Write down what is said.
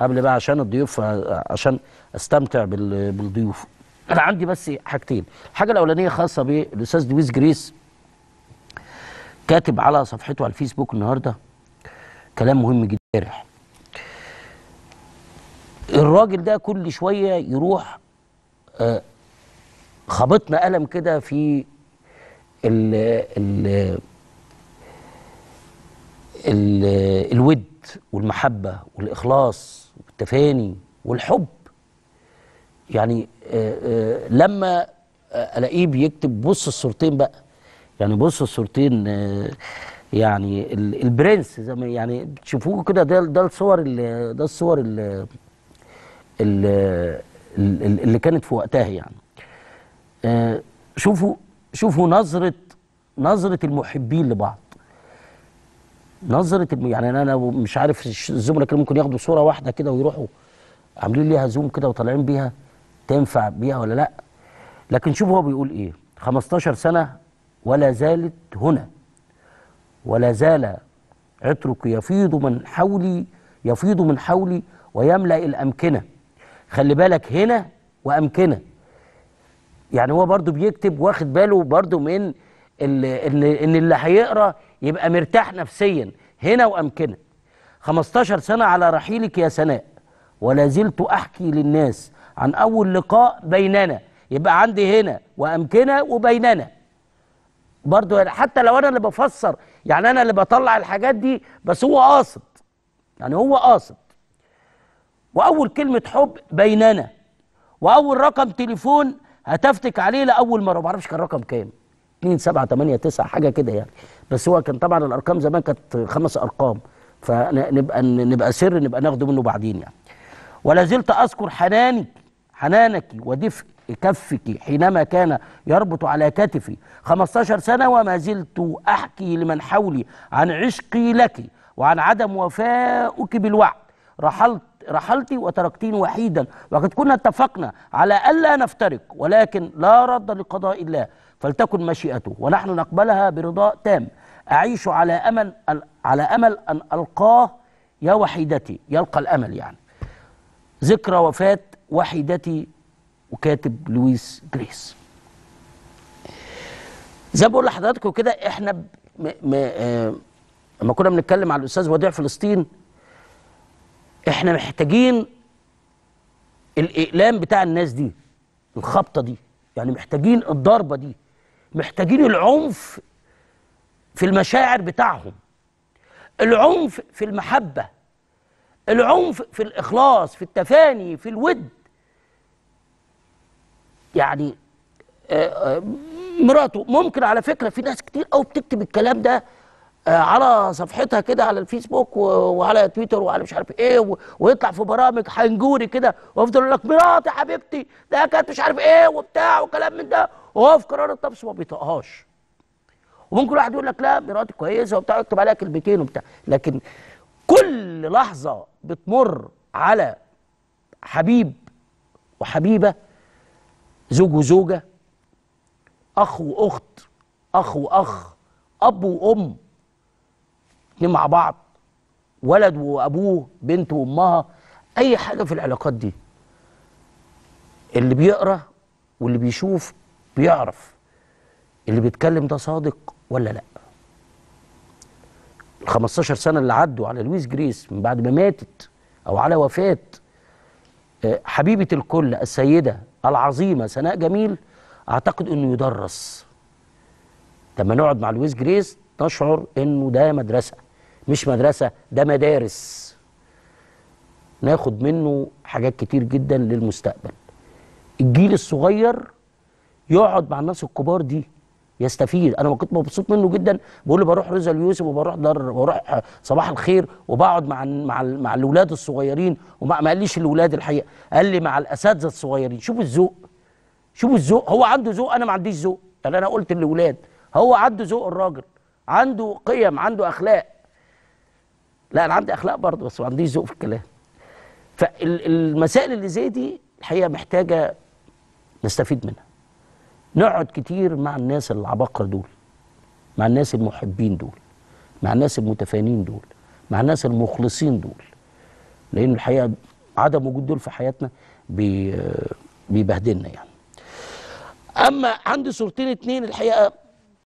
قبل بقى عشان الضيوف عشان استمتع بالضيوف انا عندي بس حاجتين الحاجه الاولانيه خاصه بالاستاذ دويس جريس كاتب على صفحته على الفيسبوك النهارده كلام مهم جدا امبارح الراجل ده كل شويه يروح آه، خبطنا قلم كده في ال ال ال الود والمحبه والاخلاص والتفاني والحب يعني آه، آه، لما آه، الاقيه بيكتب بص الصورتين بقى يعني بص الصورتين يعني البرنس زي ما يعني تشوفوه كده ده ده الصور ده الصور اللي, اللي, اللي كانت في وقتها يعني شوفوا شوفوا نظره نظره المحبين لبعض نظره يعني انا مش عارف الزملاء كده ممكن ياخدوا صوره واحده كده ويروحوا عاملين ليها زوم كده وطالعين بيها تنفع بيها ولا لا لكن شوف هو بيقول ايه 15 سنه ولا زالت هنا ولا زال عطرك يفيض من حولي يفيض من حولي ويملا الامكنه خلي بالك هنا وامكنه يعني هو برضو بيكتب واخد باله برضو من اللي, اللي, ان اللي هيقرا يبقى مرتاح نفسيا هنا وامكنه 15 سنه على رحيلك يا سناء ولا زلت احكي للناس عن اول لقاء بيننا يبقى عندي هنا وامكنه وبيننا برضو حتى لو انا اللي بفسر يعني انا اللي بطلع الحاجات دي بس هو قاصد يعني هو قاصد واول كلمه حب بيننا واول رقم تليفون هتفتك عليه لاول مره ما اعرفش كان رقم كام 2 7 8 9 حاجه كده يعني بس هو كان طبعا الارقام زمان كانت خمس ارقام فنبقى نبقى سر نبقى ناخده منه بعدين يعني ولا زلت اذكر حناني حنانك ودفء كفك حينما كان يربط على كتفي 15 سنه وما زلت احكي لمن حولي عن عشقي لك وعن عدم وفائك بالوعد رحلت رحلتي وتركتيني وحيدا وقد كنا اتفقنا على ألا نفترق ولكن لا رد لقضاء الله فلتكن مشيئته ونحن نقبلها برضاء تام أعيش على أمل على أمل أن ألقاه يا وحيدتي يلقى الأمل يعني ذكرى وفاة وحيدتي وكاتب لويس جريس زي ما بقول لحضراتكم كده احنا آه، لما كنا بنتكلم على الاستاذ وديع فلسطين احنا محتاجين الاقلام بتاع الناس دي الخبطه دي يعني محتاجين الضربه دي محتاجين العنف في المشاعر بتاعهم العنف في المحبه العنف في الاخلاص في التفاني في الود يعني آه، آه، مراته ممكن على فكره في ناس كتير قوي بتكتب الكلام ده آه، على صفحتها كده على الفيسبوك وعلى تويتر وعلى مش عارف ايه ويطلع في برامج حنجوري كده وافضل يقول لك مراتي حبيبتي ده كانت مش عارف ايه وبتاع وكلام من ده وهو في قرار الطبس ما بيطقهاش وممكن واحد يقول لك لا مراتي كويسه وبتاع ويكتب عليها كلمتين وبتاع لكن كل لحظه بتمر على حبيب وحبيبه زوج وزوجه اخ واخت اخ واخ اب وام اتنين مع بعض ولد وابوه بنت وامها اي حاجه في العلاقات دي اللي بيقرا واللي بيشوف بيعرف اللي بيتكلم ده صادق ولا لا ال 15 سنه اللي عدوا على لويس جريس من بعد ما ماتت او على وفاه آه، حبيبه الكل السيده العظيمه سناء جميل اعتقد انه يدرس لما نقعد مع لويس جريس نشعر انه ده مدرسه مش مدرسه ده مدارس ناخد منه حاجات كتير جدا للمستقبل الجيل الصغير يقعد مع الناس الكبار دي يستفيد انا كنت مبسوط منه جدا بقول له بروح رضا اليوسف وبروح دار وبروح صباح الخير وبقعد مع مع مع الاولاد الصغيرين وما ما قاليش الاولاد الحقيقه قال لي مع الاساتذه الصغيرين شوف الذوق شوف الذوق هو عنده ذوق انا ما عنديش ذوق يعني انا قلت للاولاد هو عنده ذوق الراجل عنده قيم عنده اخلاق لا انا عندي اخلاق برضه بس ما عنديش ذوق في الكلام فالمسائل اللي زي دي الحقيقه محتاجه نستفيد منها نقعد كتير مع الناس العباقرة دول مع الناس المحبين دول مع الناس المتفانين دول مع الناس المخلصين دول لأن الحقيقة عدم وجود دول في حياتنا بي بيبهدلنا يعني أما عندي صورتين اتنين الحقيقة